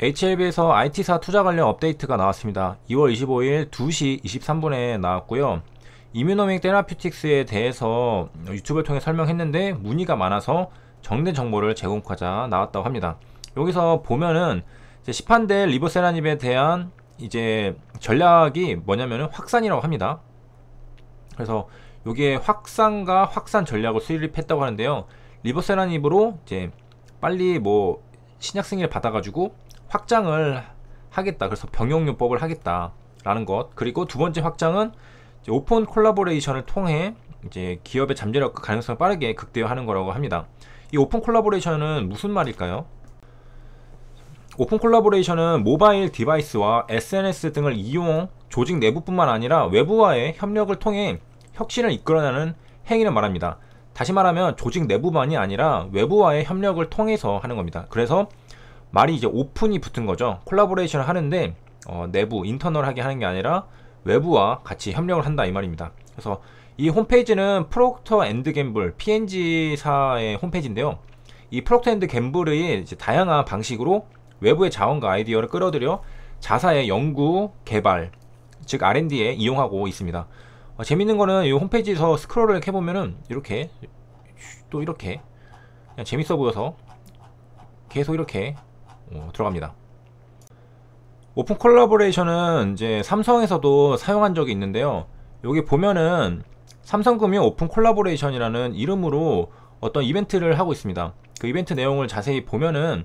HLB에서 IT사 투자 관련 업데이트가 나왔습니다. 2월 25일 2시 23분에 나왔고요. 이뮤노믹 테라퓨틱스에 대해서 유튜브를 통해 설명했는데 문의가 많아서 정된 정보를 제공하자 나왔다고 합니다. 여기서 보면은 시판된 리보세라닙에 대한 이제 전략이 뭐냐면은 확산이라고 합니다. 그래서 여기에 확산과 확산 전략을 수립했다고 하는데요. 리보세라닙으로 이제 빨리 뭐 신약 승인을 받아가지고 확장을 하겠다. 그래서 병역요법을 하겠다라는 것. 그리고 두 번째 확장은 오픈 콜라보레이션을 통해 이제 기업의 잠재력 가능성을 빠르게 극대화하는 거라고 합니다. 이 오픈 콜라보레이션은 무슨 말일까요? 오픈 콜라보레이션은 모바일 디바이스와 SNS 등을 이용 조직 내부뿐만 아니라 외부와의 협력을 통해 혁신을 이끌어내는 행위를 말합니다. 다시 말하면 조직 내부만이 아니라 외부와의 협력을 통해서 하는 겁니다. 그래서 말이 이제 오픈이 붙은 거죠. 콜라보레이션을 하는데 어, 내부 인터널하게 하는 게 아니라 외부와 같이 협력을 한다 이 말입니다. 그래서 이 홈페이지는 프로덕터 앤드 갬블 PNG사의 홈페이지인데요. 이 프로덕터 앤드 갬블의 이제 다양한 방식으로 외부의 자원과 아이디어를 끌어들여 자사의 연구, 개발, 즉 R&D에 이용하고 있습니다. 어, 재밌는 거는 이 홈페이지에서 스크롤을 해보면은 이렇게 또 이렇게 그냥 재밌어 보여서 계속 이렇게 어, 들어갑니다. 오픈 콜라보레이션은 이제 삼성에서도 사용한 적이 있는데요. 여기 보면은 삼성금융 오픈 콜라보레이션이라는 이름으로 어떤 이벤트를 하고 있습니다. 그 이벤트 내용을 자세히 보면은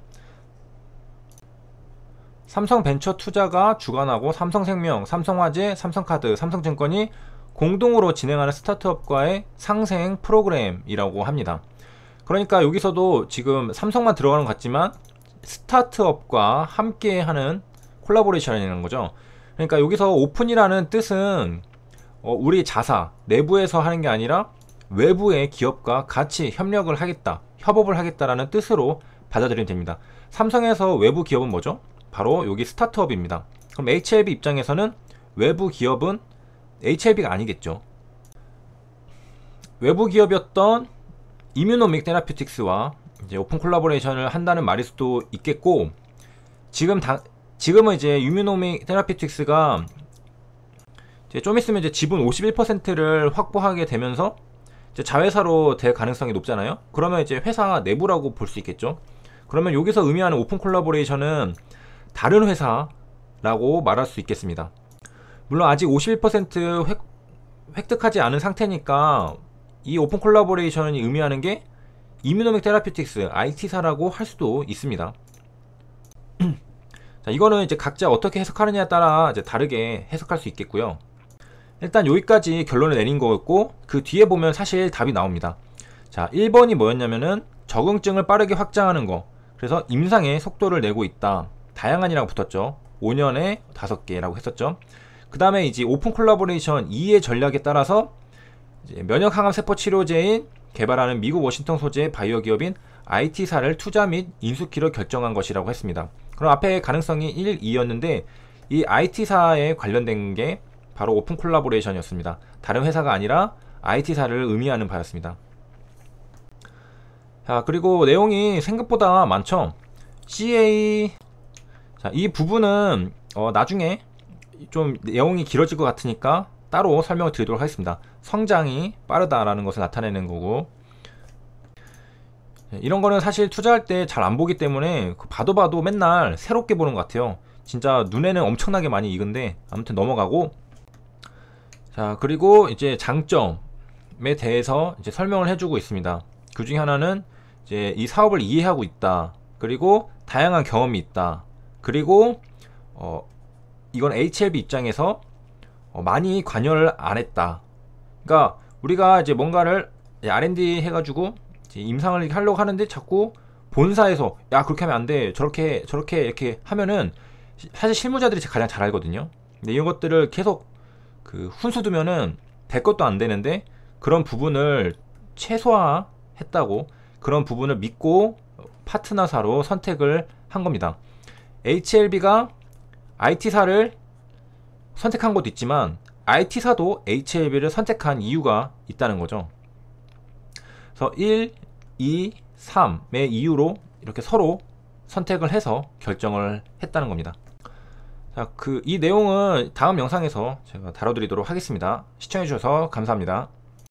삼성벤처 투자가 주관하고 삼성생명, 삼성화재, 삼성카드, 삼성증권이 공동으로 진행하는 스타트업과의 상생 프로그램이라고 합니다. 그러니까 여기서도 지금 삼성만 들어가는 것 같지만 스타트업과 함께하는 콜라보레이션이라는 거죠. 그러니까 여기서 오픈이라는 뜻은 어, 우리 자사 내부에서 하는 게 아니라 외부의 기업과 같이 협력을 하겠다, 협업을 하겠다라는 뜻으로 받아들이면 됩니다. 삼성에서 외부 기업은 뭐죠? 바로 여기 스타트업입니다. 그럼 HLB 입장에서는 외부 기업은 HLB가 아니겠죠. 외부 기업이었던 이뮤노믹 테라피틱스와 이제 오픈 콜라보레이션을 한다는 말일 수도 있겠고 지금 다, 지금은 이제 유미노믹 테라피틱스가 이제 좀 있으면 이제 지분 51%를 확보하게 되면서 자회사로 될 가능성이 높잖아요. 그러면 이제 회사 내부라고 볼 수 있겠죠. 그러면 여기서 의미하는 오픈 콜라보레이션은 다른 회사라고 말할 수 있겠습니다. 물론 아직 51% 획, 획득하지 않은 상태니까 이 오픈 콜라보레이션이 의미하는 게 이뮤노믹 테라피틱스 IT사라고 할 수도 있습니다. 자, 이거는 이제 각자 어떻게 해석하느냐에 따라 이제 다르게 해석할 수 있겠고요. 일단 여기까지 결론을 내린 거였고 그 뒤에 보면 사실 답이 나옵니다. 자, 1번이 뭐였냐면은 적응증을 빠르게 확장하는 거. 그래서 임상에 속도를 내고 있다. 다양한이라고 붙었죠. 5년에 5개라고 했었죠. 그 다음에 이제 오픈 콜라보레이션 2의 전략에 따라서 이제 면역 항암 세포 치료제인 개발하는 미국 워싱턴 소재의 바이오 기업인 IT사를 투자 및 인수키로 결정한 것이라고 했습니다. 그럼 앞에 가능성이 1, 2였는데 이 IT사에 관련된 게 바로 오픈 콜라보레이션이었습니다. 다른 회사가 아니라 IT사를 의미하는 바였습니다. 자, 그리고 내용이 생각보다 많죠? CA 자, 이 부분은 어, 나중에 좀 내용이 길어질 것 같으니까 따로 설명을 드리도록 하겠습니다. 성장이 빠르다라는 것을 나타내는 거고 예, 이런 거는 사실 투자할 때 잘 안 보기 때문에 그 봐도 봐도 맨날 새롭게 보는 것 같아요. 진짜 눈에는 엄청나게 많이 익은데 아무튼 넘어가고 자 그리고 이제 장점에 대해서 이제 설명을 해주고 있습니다. 그 중 하나는 이제 이 사업을 이해하고 있다. 그리고 다양한 경험이 있다. 그리고 어 이건 HLB 입장에서 어, 많이 관여를 안 했다. 그러니까 우리가 이제 뭔가를 R&D 해가지고 임상을 하려고 하는데 자꾸 본사에서 야 그렇게 하면 안 돼. 저렇게 저렇게 이렇게 하면은 사실 실무자들이 가장 잘 알거든요. 근데 이런 것들을 계속 그 훈수두면은 될 것도 안 되는데 그런 부분을 최소화했다고 그런 부분을 믿고 파트너사로 선택을 한 겁니다. HLB가 IT사를 선택한 것도 있지만 IT사도 HLB를 선택한 이유가 있다는 거죠. 그래서 1, 2, 3의 이유로 이렇게 서로 선택을 해서 결정을 했다는 겁니다. 자, 그 이 내용은 다음 영상에서 제가 다뤄드리도록 하겠습니다. 시청해주셔서 감사합니다.